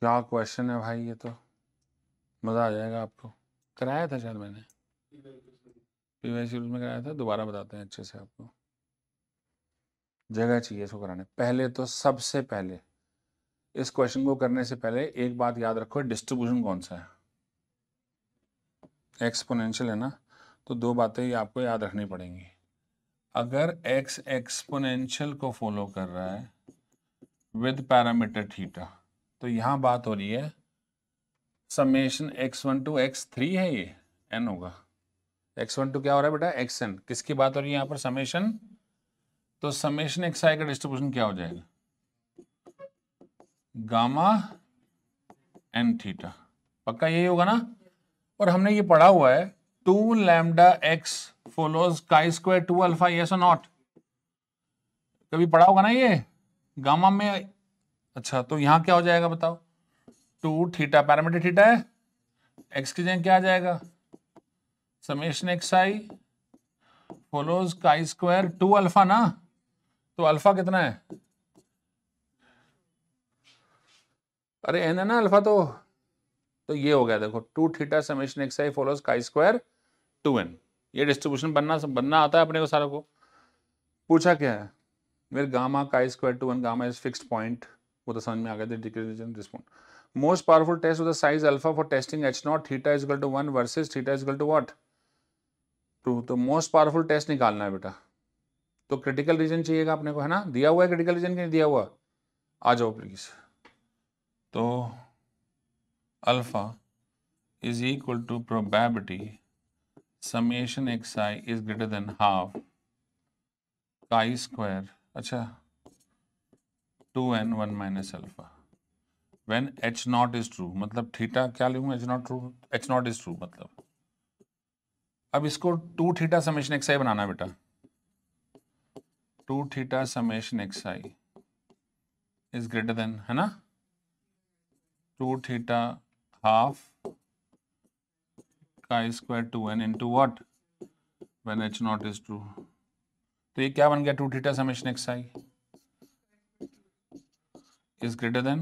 क्या क्वेश्चन है भाई ये तो मज़ा आ जाएगा आपको कराया था शायद मैंने पी वाई में कराया था दोबारा बताते हैं अच्छे से आपको जगह चाहिए इसको कराने पहले तो सबसे पहले इस क्वेश्चन को करने से पहले एक बात याद रखो डिस्ट्रीब्यूशन कौन सा है एक्सपोनेंशियल है ना तो दो बातें ये आपको याद रखनी पड़ेंगी अगर एक्स एक्सपोनेंशियल को फॉलो कर रहा है विद पैरामीटर थीटा तो यहाँ बात हो रही है summation x one to x three है ये एन होगा एक्स वन टू क्या हो रहा है बेटा एक्स एन किसकी बात हो रही है यहाँ पर समेशन तो समेशन एक्स आई का डिस्ट्रीब्यूशन क्या हो जाएगा गामा एन थीटा पक्का यही होगा ना और हमने ये पढ़ा हुआ है to lambda x follows chi square two alpha yes और नॉट कभी पढ़ा होगा ना ये गामा में अच्छा तो यहाँ क्या हो जाएगा बताओ टू थीटा पैरामीटर थीटा है एक्स की जगह क्या आ जाएगा समेशन एक्स आई फोलोज का स्क्वायर टू अल्फा ना तो अल्फा कितना है अरे एन है ना अल्फा तो तो ये हो गया देखो two theta summation x i follows का स्क्वायर टू एन ये डिस्ट्रीब्यूशन बनना बनना आता है अपने को सारा को पूछा क्या है मेरे गामा का square two n gamma is fix point वो तो समझ में आ गया decrease in respond most powerful test with size alpha for testing H naught theta is equal to one versus theta is equal to what two तो most powerful test निकालना है बेटा तो क्रिटिकल रीजन चाहिएगा अपने को है ना दिया हुआ है क्रिटिकल रीजन के नहीं दिया हुआ आ जाओ प्लीज तो alpha is equal to probability summation x i is greater than half chi square अच्छा two n one minus alpha when H naught is true मतलब थीटा क्या लिखूंगा H naught true H naught is true मतलब अब इसको two theta summation x i बनाना बेटा two theta summation x i is greater than है ना टू थीटा हाफ का square two n into what when H naught is true तो ये क्या बन गया two theta summation x i is greater than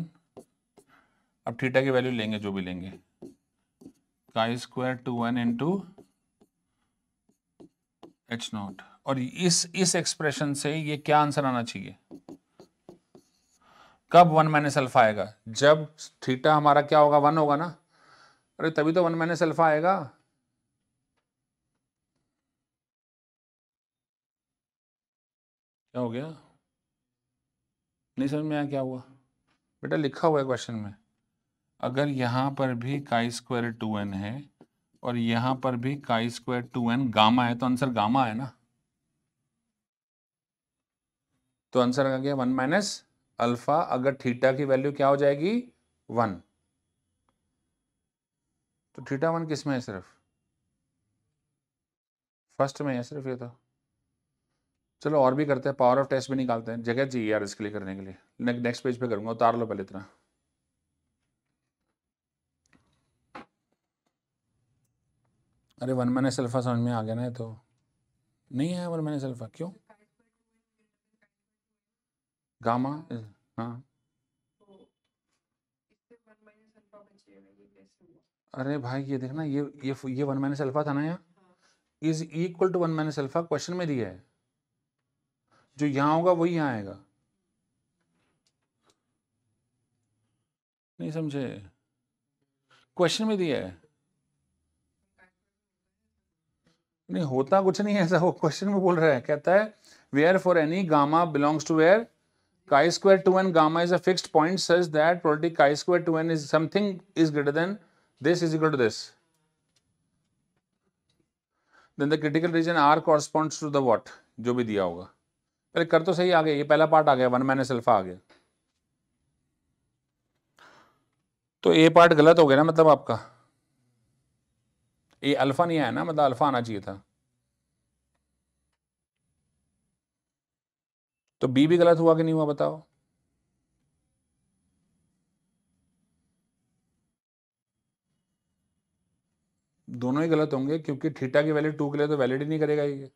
अब थीटा की वैल्यू लेंगे जो भी लेंगे chi square two n into H naught और इस इस एक्सप्रेशन से ये क्या आंसर आना चाहिए कब वन माइनस अल्फा आएगा जब थीटा हमारा क्या होगा वन होगा ना अरे तभी तो वन माइनस अल्फा आएगा क्या हो गया नहीं समझ में आया क्या हुआ बेटा लिखा हुआ है क्वेश्चन में अगर यहाँ पर भी काई स्क्वायर टू एन है और यहाँ पर भी काई स्क्वायर टू एन गामा है तो आंसर गामा है ना तो आंसर आ गया वन माइनस अल्फा अगर थीटा की वैल्यू क्या हो जाएगी वन तो थीटा वन किस में है सिर्फ फर्स्ट में है सिर्फ ये तो चलो और भी करते हैं पावर ऑफ टेस्ट भी निकालते हैं जगह चाहिए यार इसके लिए करने के लिए ने, नेक्स्ट पेज पे करूंगा उतार लो पहले इतना अरे वन मैन सल्फा समझ में आ गया ना तो नहीं है वन मैन सल्फा क्यों गामा हाँ अरे भाई ये देखना ये ये ये वन मैन सल्फा था ना यहाँ is equal to one minus alpha question में दिया है जो यहां होगा वही यहां आएगा नहीं समझे क्वेश्चन में दिया है नहीं होता कुछ नहीं है ऐसा वो क्वेश्चन में बोल रहा है कहता है where for any gamma belongs to where chi square two n gamma is a fixed point such that probability chi square two n is something is greater than this is equal to this then the critical region are corresponds to the what जो भी दिया होगा पहले कर तो सही आ गया ये पहला पार्ट आ गया वन माइनस अल्फा आ गया तो ए पार्ट गलत हो गया ना मतलब आपका ये अल्फा नहीं आया ना मतलब अल्फा आना चाहिए था तो बी भी गलत हुआ कि नहीं हुआ बताओ दोनों ही गलत होंगे क्योंकि थीटा की वैल्यू टू के लिए तो वैलिड ही नहीं करेगा ये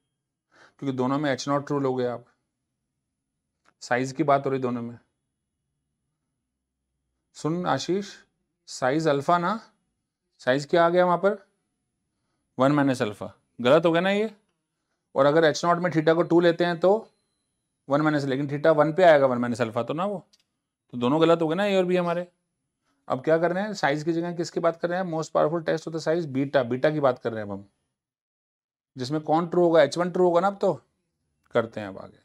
क्योंकि दोनों में एच नॉट ट्रू लोगे आप साइज की बात हो रही दोनों में सुन आशीष साइज अल्फा ना साइज क्या आ गया वहाँ पर वन माइनस अल्फा गलत हो गया ना ये और अगर एच नॉट में थीटा को टू लेते हैं तो वन माइनस लेकिन थीटा वन पे आएगा वन माइनस अल्फा तो ना वो तो दोनों गलत हो गए ना ये और भी हमारे अब क्या कर रहे हैं साइज की जगह किसकी बात कर रहे हैं मोस्ट पावरफुल टेस्ट होता है साइज बीटा बीटा की बात कर रहे हैं अब हम जिसमें कौन ट्रू होगा एच वन ट्रू होगा ना अब तो करते हैं अब आगे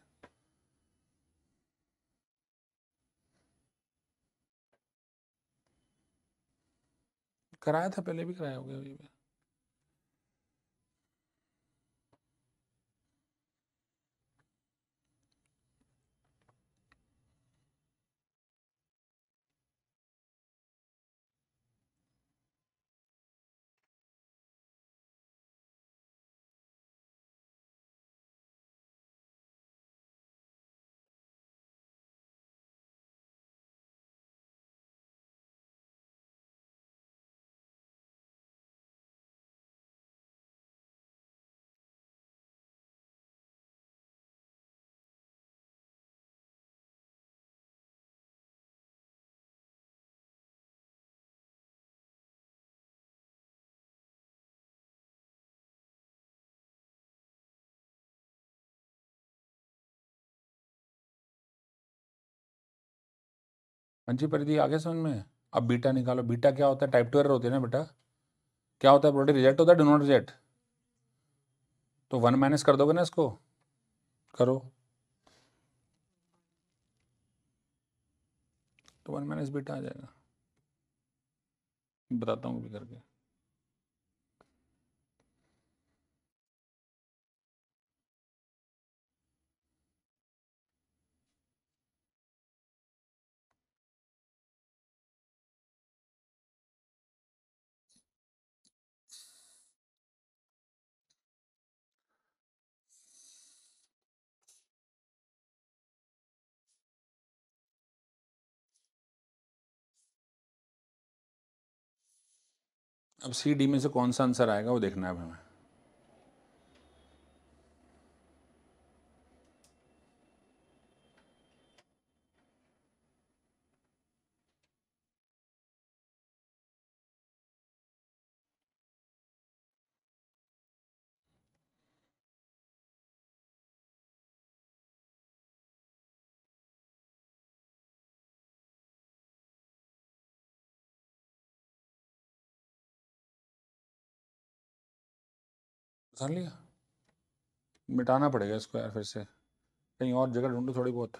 कराया था पहले भी कराया होगा ये मंची परिधि आगे समझ में अब बीटा निकालो बीटा क्या होता है टाइप टू एरर होती है ना बेटा क्या होता है प्रोडक्ट रिजेक्ट होता है डो नॉट रिजेक्ट तो वन माइनस कर दोगे ना इसको करो तो वन माइनस बीटा आ जाएगा बताता हूँ भी करके अब सी डी में से कौन सा आंसर आएगा वो देखना है हमें पहचान लिया मिटाना पड़ेगा इसको यार फिर से कहीं और जगह ढूंढो थोड़ी बहुत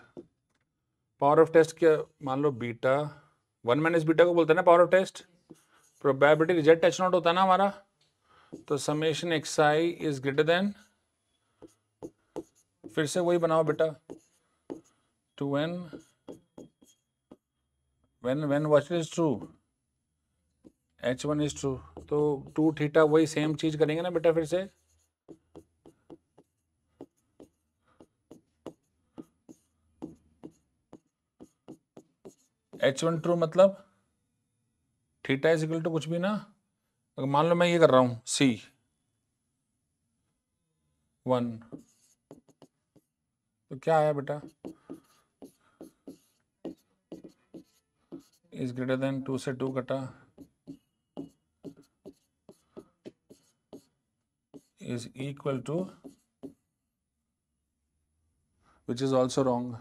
पावर ऑफ टेस्ट क्या मान लो बीटा वन माइनस बीटा को बोलते हैं ना power of test probability reject touch naught होता है ना हमारा तो summation x i is greater than फिर से वही बनाओ बेटा two n when watch is true H one is true तो टू थीटा वही सेम चीज करेंगे ना बेटा फिर से एच वन ट्रू मतलब थीटा इज इक्वल टू कुछ भी ना अगर मान लो मैं ये कर रहा हूं सी वन तो क्या आया बेटा इज ग्रेटर देन टू से टू कटा is equal to which is also wrong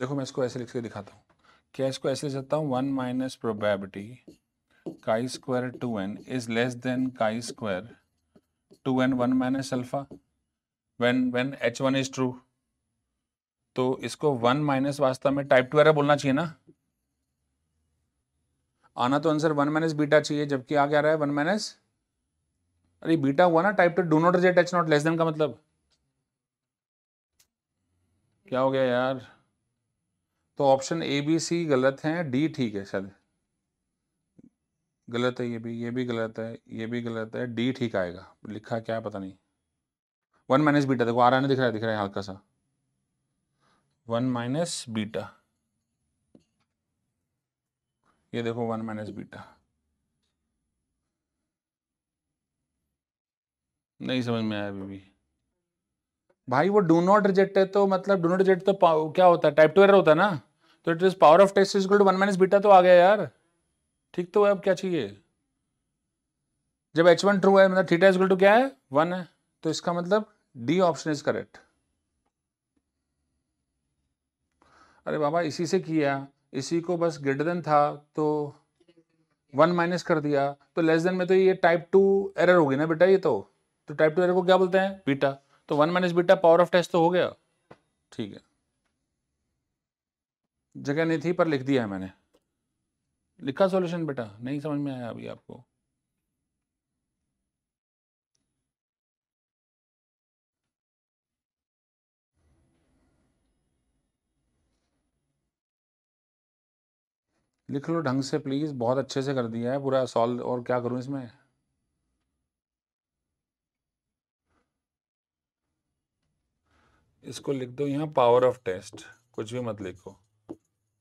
देखो मैं इसको ऐसे लिख के दिखाता हूँ क्या इसको ऐसे लिख सकता हूँ one minus probability chi square two n is less than chi square two n one minus alpha when when H one is true तो इसको वन माइनस वास्तव में टाइप टू एरर बोलना चाहिए ना आना तो आंसर वन माइनस बीटा चाहिए जबकि आ क्या रहा है वन माइनस अरे बीटा हुआ ना type two do not reject H naught less than का मतलब क्या हो गया यार तो ऑप्शन ए बी सी गलत हैं डी ठीक है शायद गलत है ये भी ये भी गलत है ये भी गलत है डी ठीक आएगा लिखा क्या पता नहीं वन माइनस बीटा देखो आ रहा है दिख रहा है दिख रहा है हल्का सा वन माइनस बीटा ये देखो वन माइनस बीटा नहीं समझ में आया अभी भी भाई वो डू नॉट रिजेक्ट है तो मतलब डू नॉट रिजेक्ट तो क्या होता है टाइप टू एरर होता है ना तो it is power of test is two one minus beta तो आ गया यार ठीक तो है अब क्या चाहिए जब एच वन ट्रू है मतलब थीटा इज टू क्या है वन है तो इसका मतलब डी ऑप्शन इज करेक्ट अरे बाबा इसी से किया इसी को बस ग्रेटर देन था तो वन माइनस कर दिया तो लेस देन में तो ये टाइप टू एरर होगी ना बेटा ये तो तो टाइप टू एरर को क्या बोलते हैं बीटा तो one minus beta power of test तो हो गया ठीक है जगह नहीं थी पर लिख दिया है मैंने लिखा सॉल्यूशन बेटा नहीं समझ में आया अभी आपको लिख लो ढंग से प्लीज़ बहुत अच्छे से कर दिया है पूरा सॉल्व और क्या करूँ इसमें इसको लिख दो यहाँ पावर ऑफ टेस्ट कुछ भी मत लिखो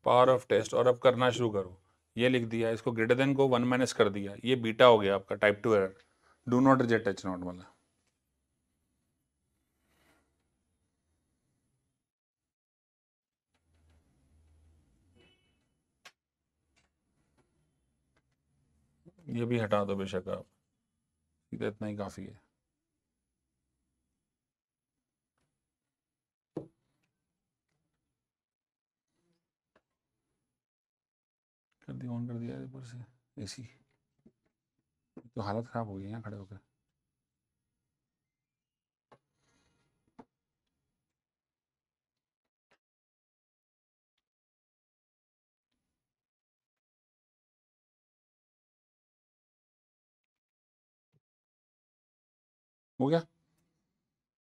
पावर ऑफ टेस्ट और अब करना शुरू करो ये लिख दिया इसको ग्रेटर देन को वन माइनस कर दिया ये बीटा हो गया आपका type two error do not reject H naught वाला ये भी हटा दो बेशक आप तो इतना ही काफ़ी है जल्दी ऑन कर दिया ऊपर से एसी तो हालत ख़राब हो गई यहाँ खड़े होकर हो गया